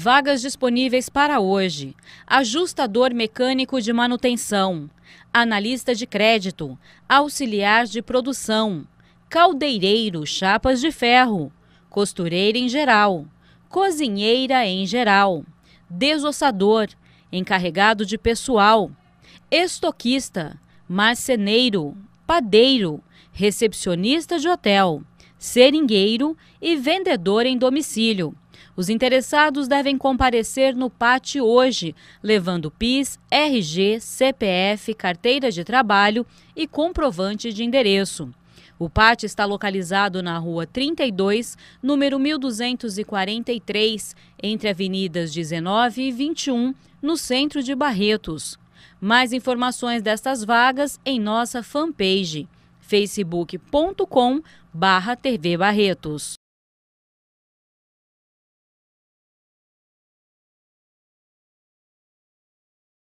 Vagas disponíveis para hoje: ajustador mecânico de manutenção, analista de crédito, auxiliar de produção, caldeireiro, chapas de ferro, costureira em geral, cozinheira em geral, desossador, encarregado de pessoal, estoquista, marceneiro, padeiro, recepcionista de hotel, seringueiro e vendedor em domicílio. Os interessados devem comparecer no PAT hoje, levando PIS, RG, CPF, carteira de trabalho e comprovante de endereço. O PAT está localizado na Rua 32, número 1243, entre avenidas 19 e 21, no centro de Barretos. Mais informações destas vagas em nossa fanpage facebook.com barra TV Barretos.